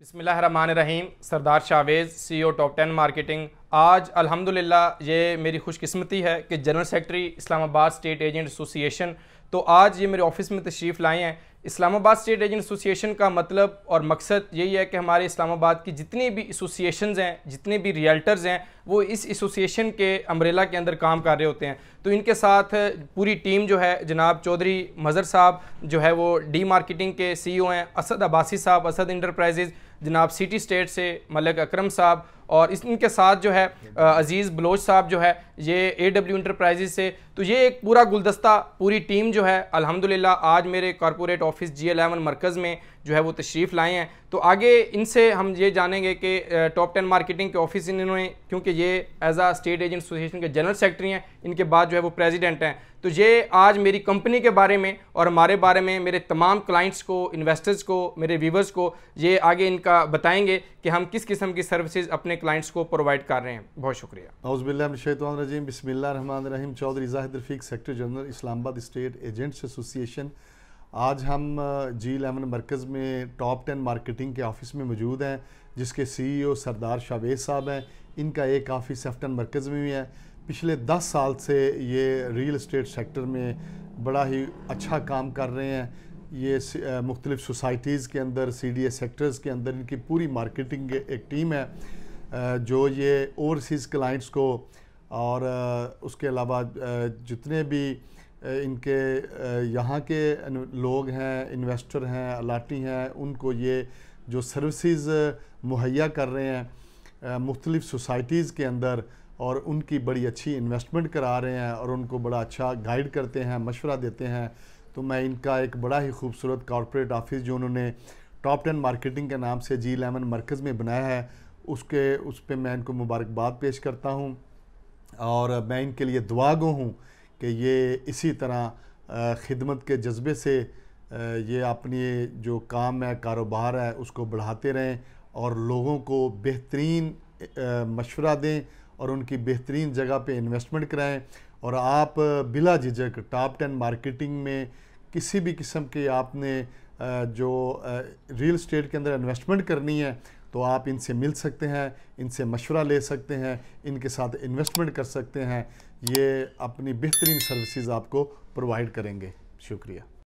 बसमान रहीम Sardar Shavez C O top ten marketing आज अल्हम्दुलिल्लाह ये मेरी खुशकस्मती है कि general secretary Islamabad state agent association तो आज ये मेरे ऑफिस में तशरीफ़ लाए हैं इस्लामाबाद स्टेट एजेंट एसोसिएशन का मतलब और मकसद यही है कि हमारे इस्लामाबाद की जितनी भी एसोसिएशन हैं जितने भी रियल्टर्स हैं वो इस एसोसिएशन के अम्ब्रेला के अंदर काम कर रहे होते हैं तो इनके साथ पूरी टीम जो है जनाब चौधरी मज़र साहब जो है वो डी मार्केटिंग के सी ओ हैं असद अब्बासी साहब असद इंटरप्राइजेज़ जनाब सिटी स्टेट से मलिक अक्रम साहब और इस इनके साथ जो है अज़ीज़ बलोच साहब जो है ये ए डब्ल्यू इंटरप्राइजेज से तो ये एक पूरा गुलदस्ता पूरी टीम जो है अल्हम्दुलिल्लाह आज मेरे कॉरपोरेट ऑफिस जी एलेवन मरकज़ में जो है वो तशरीफ़ लाए हैं तो आगे इनसे हम ये जानेंगे कि टॉप टेन मार्केटिंग के ऑफिस इन्होंने क्योंकि ये as a state agent association के जनरल सेक्रेटरी हैं इनके बाद जो है वो प्रेजिडेंट हैं तो ये आज मेरी कंपनी के बारे में और हमारे बारे में मेरे तमाम क्लाइंट्स को इन्वेस्टर्स को मेरे व्यूवर्स को ये आगे इनका बताएंगे कि हम किस किस्म की सर्विसेज अपने क्लाइंट्स को प्रोवाइड कर रहे हैं बहुत शुक्रिया अउज़बिल्लाजीम रहीम Chaudhry Zahid Rafiq sector general Islamabad state agents association आज हम जी इलेवन मरकज़ में टॉप टेन मार्केटिंग के ऑफ़िस में मौजूद हैं जिसके सीईओ e सरदार शावेद साहब हैं इनका एक ऑफ़िस सेफ्टन मरकज़ में भी है पिछले दस साल से ये रियल इस्टेट सेक्टर में बड़ा ही अच्छा काम कर रहे हैं ये मुख्तलिफ़ सोसाइटीज़ के अंदर सी डी एस सेक्टर्स के अंदर इनकी पूरी मार्केटिंग एक टीम है जो ये ओवरसीज़ क्लाइंट्स को और उसके अलावा जितने भी इनके यहाँ के लोग हैं इन्वेस्टर हैं अलाटी हैं उनको ये जो सर्विसेज मुहैया कर रहे हैं मुख्तलिफ़ सोसाइटीज़ के अंदर और उनकी बड़ी अच्छी इन्वेस्टमेंट करा रहे हैं और उनको बड़ा अच्छा गाइड करते हैं मशवरा देते हैं तो मैं इनका एक बड़ा ही खूबसूरत कॉरपोरेट ऑफिस जो उन्होंने टॉप टेन मार्केटिंग के नाम से जी लेमन मरकज़ में बनाया है उसके उस पर मैं इनको मुबारकबाद पेश करता हूँ और मैं इनके लिए दुआ गो हूँ कि ये इसी तरह खिदमत के जज्बे से ये अपने जो काम है कारोबार है उसको बढ़ाते रहें और लोगों को बेहतरीन मशवरा दें और उनकी बेहतरीन जगह पे इन्वेस्टमेंट कराएं और आप बिला झिझक टॉप टेन मार्केटिंग में किसी भी किस्म के आपने जो रियल स्टेट के अंदर इन्वेस्टमेंट करनी है तो आप इनसे मिल सकते हैं इनसे मशवरा ले सकते हैं इनके साथ इन्वेस्टमेंट कर सकते हैं ये अपनी बेहतरीन सर्विसेज आपको प्रोवाइड करेंगे शुक्रिया